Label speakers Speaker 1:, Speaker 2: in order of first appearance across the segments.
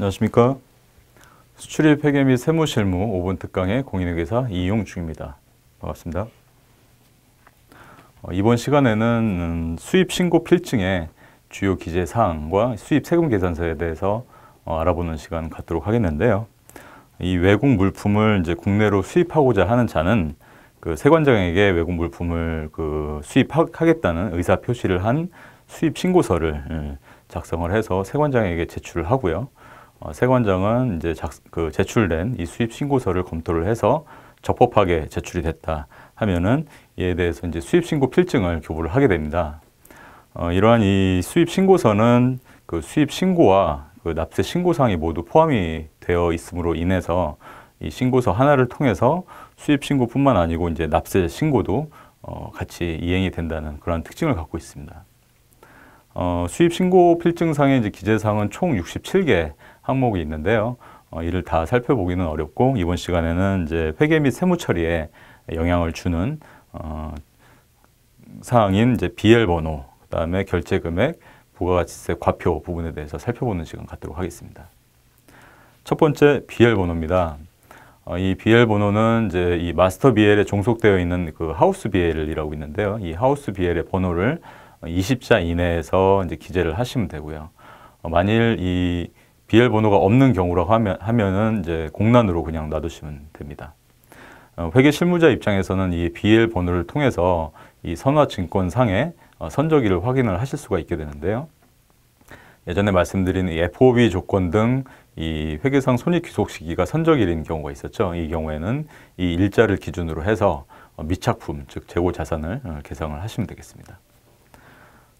Speaker 1: 안녕하십니까. 수출입 회계 및 세무 실무 5분 특강의 공인회계사 이용중입니다. 반갑습니다. 어, 이번 시간에는 음, 수입 신고 필증의 주요 기재 사항과 수입 세금 계산서에 대해서 어, 알아보는 시간 갖도록 하겠는데요. 이 외국 물품을 이제 국내로 수입하고자 하는 자는 그 세관장에게 외국 물품을 그 수입하겠다는 의사 표시를 한 수입 신고서를 음, 작성을 해서 세관장에게 제출을 하고요. 어, 세관장은 이제 작, 그 제출된 이 수입 신고서를 검토를 해서 적법하게 제출이 됐다 하면은 이에 대해서 이제 수입 신고 필증을 교부를 하게 됩니다. 어, 이러한 이 수입 신고서는 그 수입 신고와 그 납세 신고 사항이 모두 포함이 되어 있음으로 인해서 이 신고서 하나를 통해서 수입 신고뿐만 아니고 이제 납세 신고도 어, 같이 이행이 된다는 그런 특징을 갖고 있습니다. 어, 수입 신고 필증상의 이제 기재사은총 67개 항목이 있는데요. 어, 이를 다 살펴보기는 어렵고 이번 시간에는 이제 회계 및 세무 처리에 영향을 주는 어, 사항인 이제 BL 번호, 그다음에 결제 금액, 부가가치세 과표 부분에 대해서 살펴보는 시간 갖도록 하겠습니다. 첫 번째 BL 번호입니다. 어, 이 BL 번호는 이제 이 마스터 BL에 종속되어 있는 그 하우스 BL이라고 있는데요. 이 하우스 BL의 번호를 20자 이내에서 이제 기재를 하시면 되고요. 어, 만일 이 BL 번호가 없는 경우라고 하면, 하면은 이제 공란으로 그냥 놔두시면 됩니다. 어, 회계 실무자 입장에서는 이 BL 번호를 통해서 이 선화증권상의 어, 선적일을 확인을 하실 수가 있게 되는데요. 예전에 말씀드린 이 FOB 조건 등 이 회계상 손익 귀속 시기가 선적일인 경우가 있었죠. 이 경우에는 이 일자를 기준으로 해서 어, 미착품, 즉 재고 자산을 계상을 하시면 되겠습니다.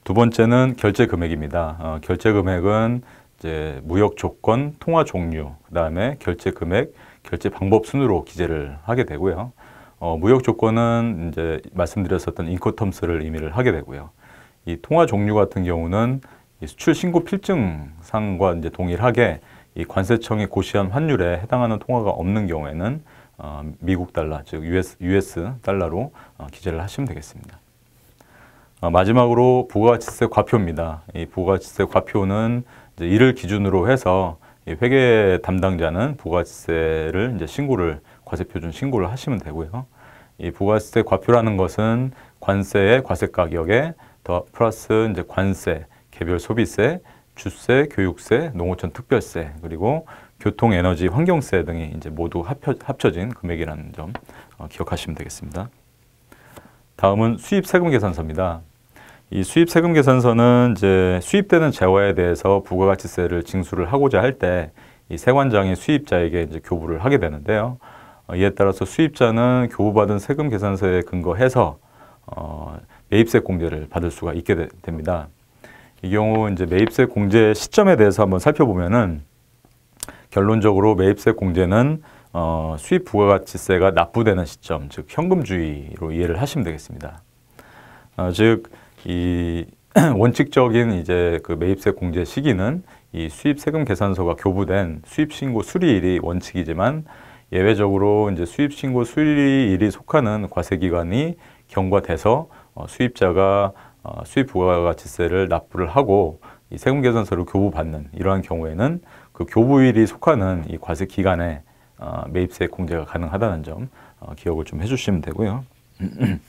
Speaker 1: 두 번째는 결제 금액입니다. 결제 금액은 이제 무역 조건, 통화 종류, 그다음에 결제 금액, 결제 방법 순으로 기재를 하게 되고요. 어, 무역 조건은 이제 말씀드렸었던 인코텀스를 의미를 하게 되고요. 이 통화 종류 같은 경우는 수출 신고 필증상과 이제 동일하게 이 관세청이 고시한 환율에 해당하는 통화가 없는 경우에는 어, 미국 달러, 즉 US, US 달러로 어, 기재를 하시면 되겠습니다. 어, 마지막으로 부가가치세 과표입니다. 이 부가가치세 과표는 이를 기준으로 해서 회계 담당자는 부가세를 이제 신고를 과세표준 신고를 하시면 되고요. 이 부가세 과표라는 것은 관세의 과세 가격에 더 플러스 이제 관세, 개별 소비세, 주세, 교육세, 농어촌 특별세 그리고 교통, 에너지, 환경세 등이 이제 모두 합혀, 합쳐진 금액이라는 점 어, 기억하시면 되겠습니다. 다음은 수입 세금 계산서입니다. 이 수입 세금 계산서는 이제 수입되는 재화에 대해서 부가가치세를 징수를 하고자 할 때 이 세관장이 수입자에게 이제 교부를 하게 되는데요. 어, 이에 따라서 수입자는 교부받은 세금 계산서에 근거해서 어, 매입세 공제를 받을 수가 있게 되, 됩니다. 이 경우 이제 매입세 공제 시점에 대해서 한번 살펴보면은 결론적으로 매입세 공제는 어, 수입 부가가치세가 납부되는 시점, 즉 현금주의로 이해를 하시면 되겠습니다. 어, 즉이 원칙적인 이제 그 매입세 공제 시기는 이 수입세금 계산서가 교부된 수입신고 수리일이 원칙이지만 예외적으로 이제 수입신고 수리일이 속하는 과세기관이 경과돼서 어, 수입자가 어, 수입 부가가치세를 납부를 하고 이 세금 계산서를 교부받는 이러한 경우에는 그 교부일이 속하는 이 과세 기간에 어, 매입세 공제가 가능하다는 점 어, 기억을 좀 해주시면 되고요.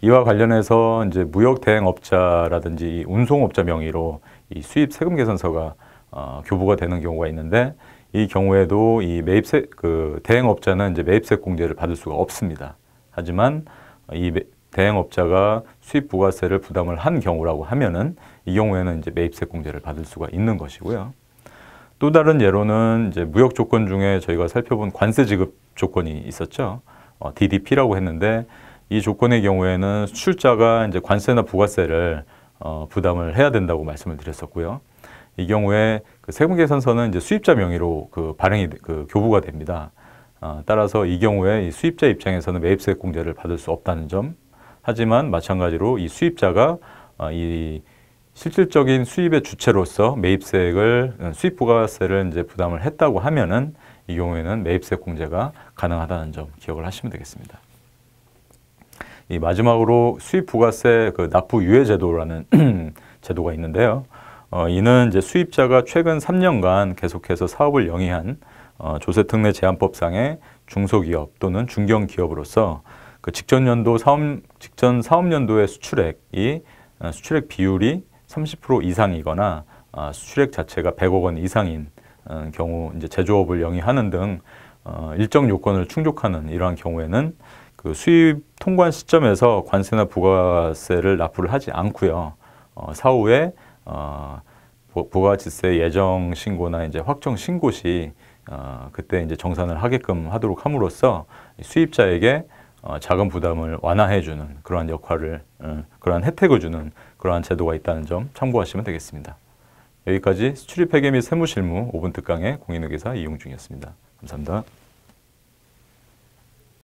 Speaker 1: 이와 관련해서 이제 무역 대행업자라든지 운송업자 명의로 이 수입 세금 계산서가 어, 교부가 되는 경우가 있는데 이 경우에도 이 매입세 그 대행업자는 이제 매입세 공제를 받을 수가 없습니다. 하지만 이 대행업자가 수입 부가세를 부담을 한 경우라고 하면은 이 경우에는 이제 매입세 공제를 받을 수가 있는 것이고요. 또 다른 예로는 이제 무역 조건 중에 저희가 살펴본 관세 지급 조건이 있었죠. 어, DDP라고 했는데 이 조건의 경우에는 수출자가 이제 관세나 부가세를 어, 부담을 해야 된다고 말씀을 드렸었고요. 이 경우에 그 세금 계산서는 이제 수입자 명의로 그 발행이 그 교부가 됩니다. 어, 따라서 이 경우에 이 수입자 입장에서는 매입세 공제를 받을 수 없다는 점. 하지만 마찬가지로 이 수입자가 어, 이 실질적인 수입의 주체로서 매입세액을 음, 수입부가세를 이제 부담을 했다고 하면은 이 경우에는 매입세 공제가 가능하다는 점 기억을 하시면 되겠습니다. 이 마지막으로 수입 부가세 그 납부 유예 제도라는 제도가 있는데요. 어, 이는 이제 수입자가 최근 3년간 계속해서 사업을 영위한 어, 조세특례 제한법상의 중소기업 또는 중견기업으로서 그 직전 연도 사업 직전 사업 연도의 수출액이 어, 수출액 비율이 30% 이상이거나 아, 수출액 자체가 100억 원 이상인 어, 경우 이제 제조업을 영위하는 등 어, 일정 요건을 충족하는 이러한 경우에는 그 수입 통관 시점에서 관세나 부가세를 납부를 하지 않고요. 어, 사후에 어, 부가지세 예정 신고나 이제 확정 신고 시 어, 그때 이제 정산을 하게끔 하도록 함으로써 수입자에게 어, 자금 부담을 완화해주는 그러한 역할을 음, 그러한 혜택을 주는 그러한 제도가 있다는 점 참고하시면 되겠습니다. 여기까지 수출입회계 및 세무실무 5분 특강의 공인회계사 이용중이었습니다. 감사합니다.